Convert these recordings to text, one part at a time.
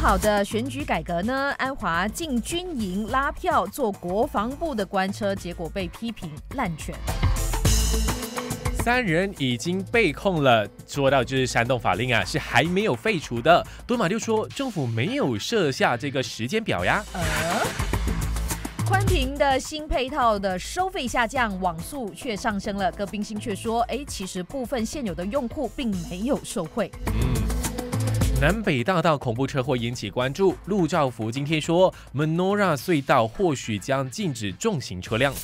好的选举改革呢？安华进军营拉票，做国防部的官车，结果被批评滥权。三人已经被控了，说到就是煽动法令啊，是还没有废除的。多马就说，政府没有设下这个时间表呀。呃，宽频的新配套的收费下降，网速却上升了。各冰心却说，哎，其实部分现有的用户并没有受贿。南北大道恐怖车祸引起关注，陆兆福今天说 m o n o r a 隧道或许将禁止重型车辆。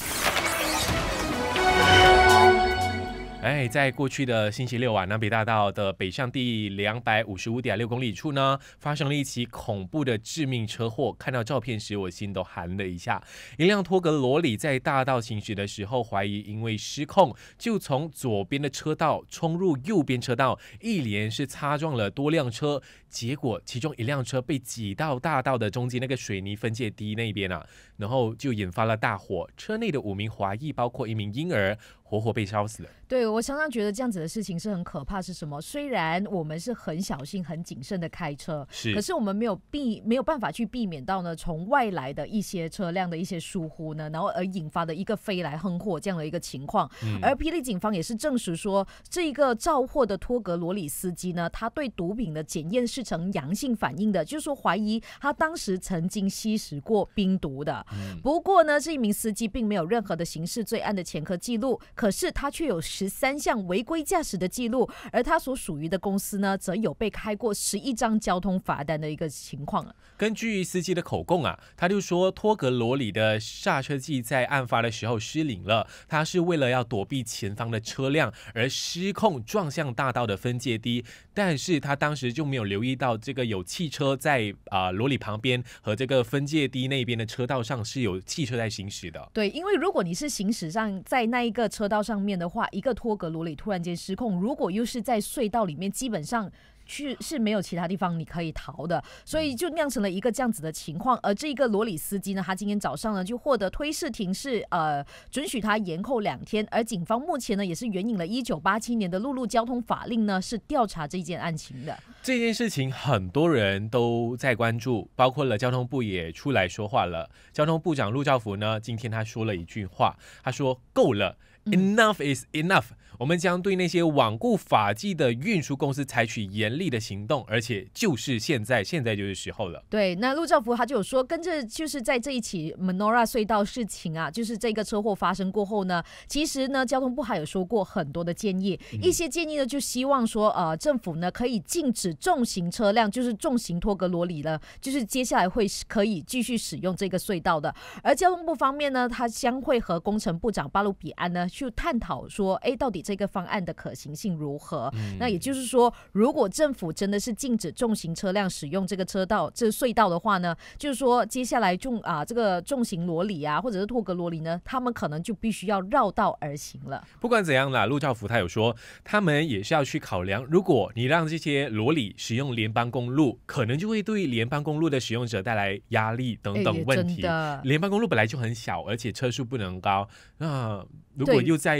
哎，在过去的星期六啊，南北大道的北上第两百五十五点六公里处呢，发生了一起恐怖的致命车祸。看到照片时，我心都寒了一下。一辆托格罗里在大道行驶的时候，怀疑因为失控，就从左边的车道冲入右边车道，一连是擦撞了多辆车，结果其中一辆车被挤到大道的中间那个水泥分界堤那边了，然后就引发了大火。车内的五名华裔，包括一名婴儿。活活被烧死了。对我常常觉得这样子的事情是很可怕。是什么？虽然我们是很小心、很谨慎的开车，是，可是我们没有避，没有办法去避免到呢，从外来的一些车辆的一些疏忽呢，然后而引发的一个飞来横祸这样的一个情况。而霹雳警方也是证实说，这一个肇祸的托格罗里司机呢，他对毒品的检验是呈阳性反应的，就是说怀疑他当时曾经吸食过冰毒的。不过呢，这名司机并没有任何的刑事罪案的前科记录。可是他却有十三项违规驾驶的记录，而他所属于的公司呢，则有被开过十一张交通罚单的一个情况。根据司机的口供啊，他就说托格罗里的刹车器在案发的时候失灵了，他是为了要躲避前方的车辆而失控撞向大道的分界堤，但是他当时就没有留意到这个有汽车在啊罗里旁边和这个分界堤那边的车道上是有汽车在行驶的。对，因为如果你是行驶上在那一个车。车道上面的话，一个托格罗里突然间失控，如果又是在隧道里面，基本上去是没有其他地方你可以逃的，所以就酿成了一个这样子的情况。而这个罗里司机呢，他今天早上呢就获得推事庭是呃准许他延后两天。而警方目前呢也是援引了一九八七年的陆路交通法令呢，是调查这件案情的。这件事情很多人都在关注，包括了交通部也出来说话了。交通部长陆兆福呢，今天他说了一句话，他说够了。Enough is enough。我们将对那些罔顾法纪的运输公司采取严厉的行动，而且就是现在，现在就是时候了。对，那陆兆福他就有说，跟着就是在这一起 Manora 隧道事情啊，就是这个车祸发生过后呢，其实呢，交通部还有说过很多的建议，一些建议呢就希望说，呃，政府呢可以禁止重型车辆，就是重型托格罗里了，就是接下来会可以继续使用这个隧道的。而交通部方面呢，他将会和工程部长巴鲁比安呢。去探讨说，哎，到底这个方案的可行性如何？那也就是说，如果政府真的是禁止重型车辆使用这个车道、这隧道的话呢，就是说，接下来重啊，这个重型罗里啊，或者是拓格罗里呢，他们可能就必须要绕道而行了。不管怎样啦，陆兆福他有说，他们也是要去考量，如果你让这些罗里使用联邦公路，可能就会对联邦公路的使用者带来压力等等问题。联邦公路本来就很小，而且车速不能高。那如果又在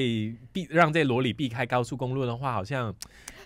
避让在罗里避开高速公路的话，好像。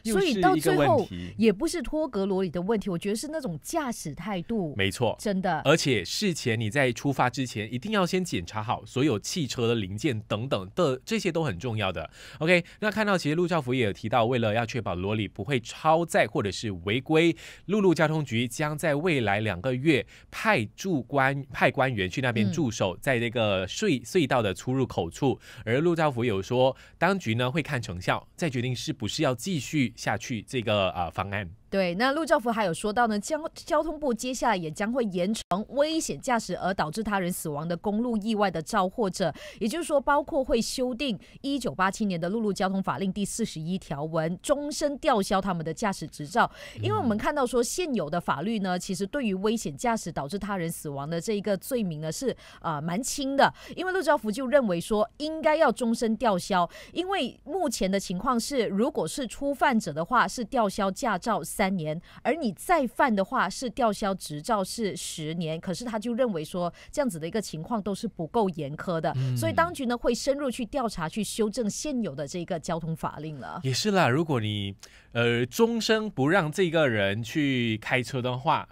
所以到最后也不是脱格罗里的问题，我觉得是那种驾驶态度。没错，真的。而且事前你在出发之前一定要先检查好所有汽车的零件等等的，这些都很重要的。OK，那看到其实陆兆福也有提到，为了要确保罗里不会超载或者是违规，陆路交通局将在未来两个月派驻官派官员去那边驻守，在这个隧隧道的出入口处。而陆兆福有说，当局呢会看成效，再决定是不是要继续。下去这个啊方案。对，那陆兆福还有说到呢，交交通部接下来也将会严惩危险驾驶而导致他人死亡的公路意外的肇祸者，也就是说，包括会修订一九八七年的《陆路交通法令》第四十一条文，终身吊销他们的驾驶执照。因为我们看到说，现有的法律呢，其实对于危险驾驶导致他人死亡的这一个罪名呢，是啊蛮轻的。因为陆兆福就认为说，应该要终身吊销，因为目前的情况是，如果是初犯者的话，是吊销驾照。三年，而你再犯的话是吊销执照是十年，可是他就认为说这样子的一个情况都是不够严苛的，所以当局呢会深入去调查，去修正现有的这个交通法令了。也是啦，如果你呃终身不让这个人去开车的话，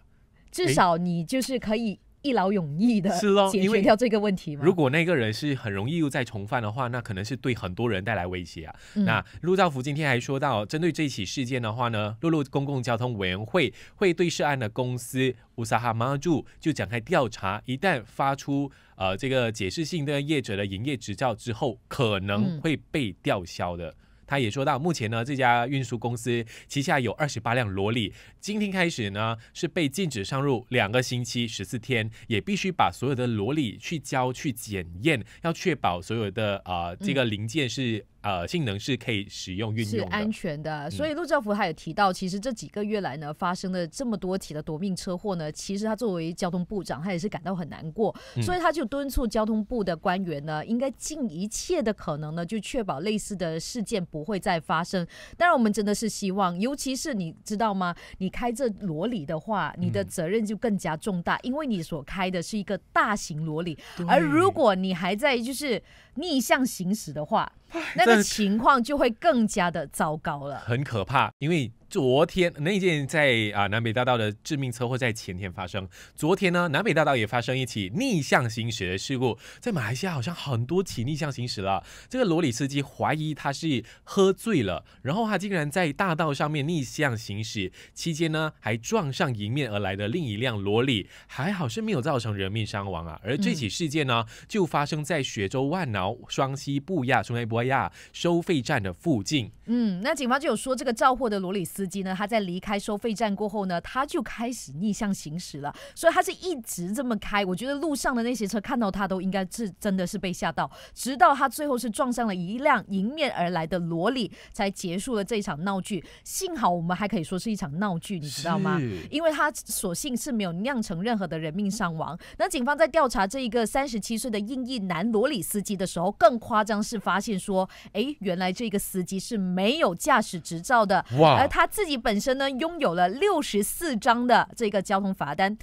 至少你就是可以。一劳永逸的是喽，解决掉这个问题。如果那个人是很容易又再重犯的话，那可能是对很多人带来威胁啊。那陆兆福今天还说到，针对这一起事件的话呢，陆路公共交通委员会会对涉案的公司乌萨哈马住就展开调查。一旦发出呃这个解释性的业者的营业执照之后，可能会被吊销的。他也说到，目前呢，这家运输公司旗下有二十八辆罗利，今天开始呢是被禁止上路两个星期十四天，也必须把所有的罗利去交去检验，要确保所有的啊这个零件是。呃，性能是可以使用、运用的，安全的。所以陆兆福他也提到，其实这几个月来呢，发生了这么多起的夺命车祸呢，其实他作为交通部长，他也是感到很难过。所以他就敦促交通部的官员呢，应该尽一切的可能呢，就确保类似的事件不会再发生。当然，我们真的是希望，尤其是你知道吗？你开这裸礼的话，你的责任就更加重大，因为你所开的是一个大型裸礼，而如果你还在就是逆向行驶的话。那个情况就会更加的糟糕了，很可怕，因为。昨天那件在啊南北大道的致命车祸在前天发生。昨天呢南北大道也发生一起逆向行驶的事故，在马来西亚好像很多起逆向行驶了。这个罗里司机怀疑他是喝醉了，然后他竟然在大道上面逆向行驶，期间呢还撞上迎面而来的另一辆罗里，还好是没有造成人命伤亡啊。而这起事件呢就发生在雪州万劳双溪布亚双埃布亚收费站的附近。嗯，那警方就有说这个肇祸的罗里斯。司机呢？他在离开收费站过后呢，他就开始逆向行驶了。所以他是一直这么开。我觉得路上的那些车看到他都应该是真的是被吓到。直到他最后是撞上了一辆迎面而来的罗里，才结束了这一场闹剧。幸好我们还可以说是一场闹剧，你知道吗？因为他所幸是没有酿成任何的人命伤亡。那警方在调查这一个三十七岁的印裔男罗里司机的时候，更夸张是发现说，哎，原来这个司机是没有驾驶执照的。哇，而他。自己本身呢，拥有了六十四张的这个交通罚单，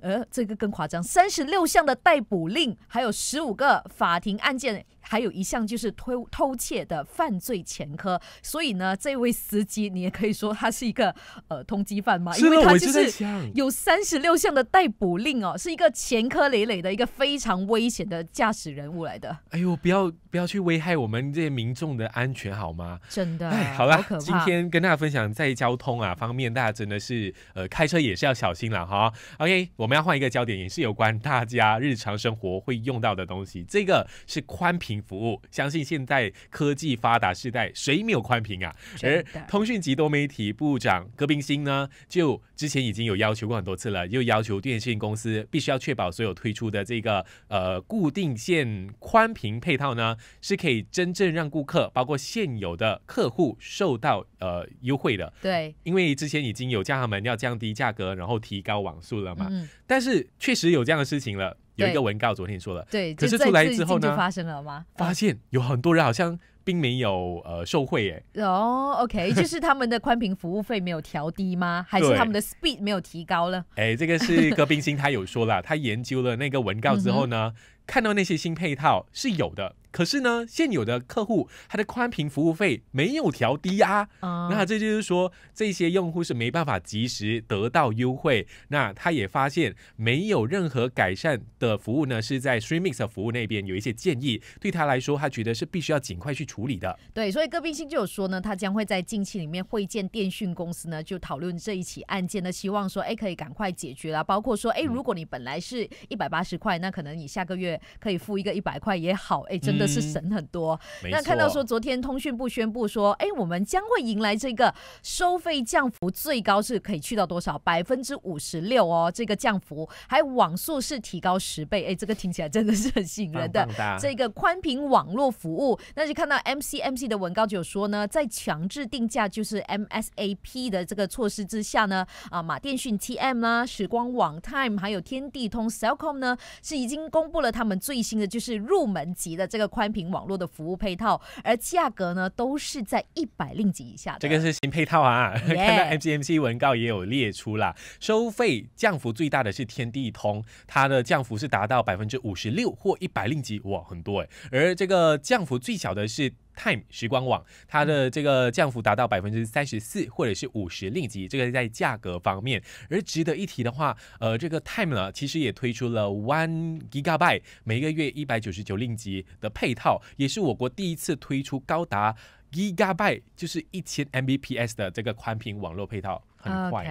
呃，这个更夸张，三十六项的逮捕令，还有十五个法庭案件。还有一项就是偷偷窃的犯罪前科，所以呢，这位司机你也可以说他是一个呃通缉犯嘛，因为他就是有三十六项的逮捕令哦，是一个前科累累的一个非常危险的驾驶人物来的。哎呦，不要不要去危害我们这些民众的安全好吗？真的，哎，好了，今天跟大家分享在交通啊方面，大家真的是呃开车也是要小心了哈。OK，我们要换一个焦点，也是有关大家日常生活会用到的东西，这个是宽屏。服务，相信现在科技发达时代，谁没有宽频啊？而通讯及多媒体部长戈冰心呢，就之前已经有要求过很多次了，就要求电信公司必须要确保所有推出的这个呃固定线宽频配套呢，是可以真正让顾客，包括现有的客户受到呃优惠的。对，因为之前已经有叫他们要降低价格，然后提高网速了嘛。嗯。但是确实有这样的事情了。有一个文告，昨天说了，对，可是出来之后呢？发生了吗？发现有很多人好像并没有呃受贿，哎，哦，OK，就是他们的宽频服务费没有调低吗？还是他们的 speed 没有提高了？哎，这个是戈冰心他有说了，他研究了那个文告之后呢？看到那些新配套是有的，可是呢，现有的客户他的宽频服务费没有调低啊，那这就是说这些用户是没办法及时得到优惠。那他也发现没有任何改善的服务呢，是在 Streamix 服务那边有一些建议，对他来说他觉得是必须要尽快去处理的。对，所以戈宾星就有说呢，他将会在近期里面会见电讯公司呢，就讨论这一起案件呢，希望说，哎，可以赶快解决了。包括说，哎，如果你本来是一百八十块，那可能你下个月。可以付一个一百块也好，哎，真的是省很多。那看到说，昨天通讯部宣布说，哎，我们将会迎来这个收费降幅，最高是可以去到多少？百分之五十六哦，这个降幅还网速是提高十倍，哎，这个听起来真的是很吸引人的。这个宽频网络服务，那就看到 MCMC 的文稿就有说呢，在强制定价就是 MSAP 的这个措施之下呢，啊，马电讯 TM 啦、时光网 Time 还有天地通 Cellcom 呢，是已经公布了他们。我们最新的就是入门级的这个宽频网络的服务配套，而价格呢都是在一百令吉以下的。这个是新配套啊，看到 MGM C 文告也有列出了，收费降幅最大的是天地通，它的降幅是达到百分之五十六或一百令吉，哇，很多哎。而这个降幅最小的是。Time 时光网，它的这个降幅达到百分之三十四或者是五十令吉，这个在价格方面。而值得一提的话，呃，这个 Time 呢，其实也推出了 One Gigabyte，每个月一百九十九令吉的配套，也是我国第一次推出高达 Gigabyte，就是一千 Mbps 的这个宽频网络配套，很快。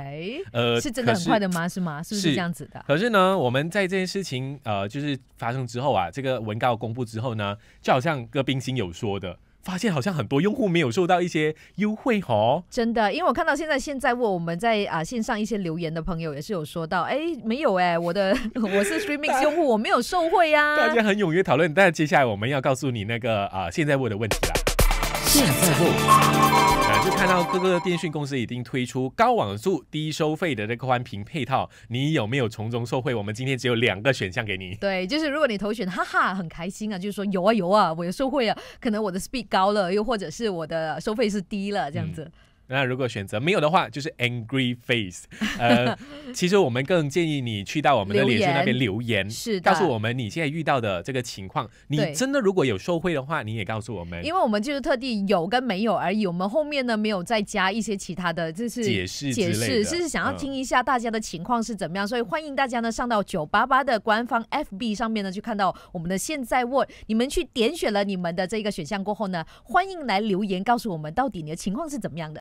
呃，是真的很快的吗？是吗？是不是这样子的？可是呢，我们在这件事情呃，就是发生之后啊，这个文告公布之后呢，就好像戈冰心有说的。发现好像很多用户没有受到一些优惠哦。真的，因为我看到现在现在问我们在啊线上一些留言的朋友也是有说到，哎，没有哎，我的 我是 streaming 用户，我没有受惠呀。大家很踊跃讨论，但接下来我们要告诉你那个啊现在问的问题了。看到各个电讯公司已经推出高网速、低收费的这个宽频配套，你有没有从中受惠？我们今天只有两个选项给你。对，就是如果你投选，哈哈，很开心啊，就是说有啊有啊，我有受惠啊，可能我的 speed 高了，又或者是我的收费是低了，这样子。那如果选择没有的话，就是 angry face。呃，其实我们更建议你去到我们的脸书那边留言，是告诉我们你现在遇到的这个情况。你真的如果有受贿的话，你也告诉我们。因为我们就是特地有跟没有而已，我们后面呢没有再加一些其他的，就是解释解释，就是想要听一下大家的情况是怎么样。所以欢迎大家呢上到九八八的官方 FB 上面呢，去看到我们的现在 word。你们去点选了你们的这个选项过后呢，欢迎来留言告诉我们到底你的情况是怎么样的。